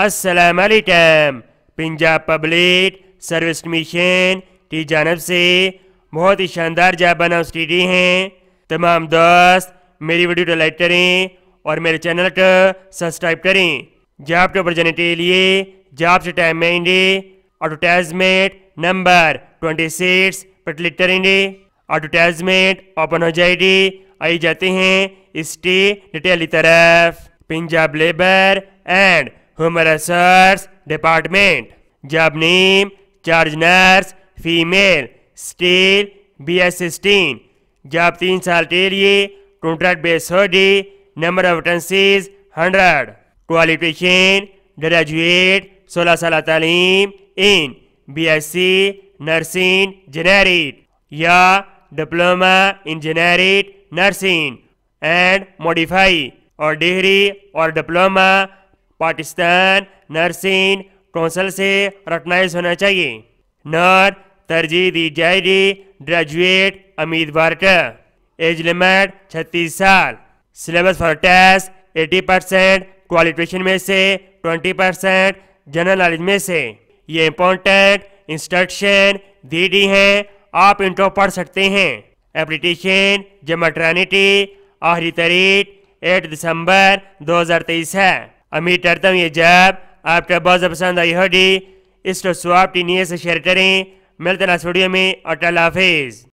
असलकम Punjab public service commission की जानब से बहुत ही शानदार जाबा नाउस टी हैं तमाम दोस्त मेरी वीडियो को लाइक करें और मेरे चैनल को सब्सक्राइब करें जॉब टॉपर जाने के लिए जॉब से टाइम में एडवर्टाइजमेंट नंबर 26 पर क्लिक करेंगे एडवर्टाइजमेंट ओपन हो जाएगी आई जाते हैं इसकी डिटेल की तरफ Punjab labour and human resource department job name charge nurse female steel B S sixteen job तीन साल के लिए कॉन्ट्रैक्ट बेस होगी number of vacancies hundred qualification graduate सोलह साल तालीम in B S C nursing generic या diploma in generic nursing and modify और डिग्री और डिप्लोमा पाकिस्तान नर्सिंग कौंसल से रटनाइज होना चाहिए नर तरजीह दी जाएगी ग्रेजुएट उम्मीदवार का एज लिमिट छत्तीस साल syllabus for test eighty percent qualification में से ट्वेंटी परसेंट जनरल नॉलेज में से ये इम्पोर्टेंट इंस्ट्रक्शन दी गई हैं आप इनको पढ़ सकते हैं एप्लीकेशन जमा कराने आखिरी तारीख 8 दिसंबर 2023 है अमीर करता हूँ ये जैब आपका बहुत पसंद आई होगी इसको तो स्वाब टीनिए से शेयर करें मिलते ना स्टूडियो में और हाफिज़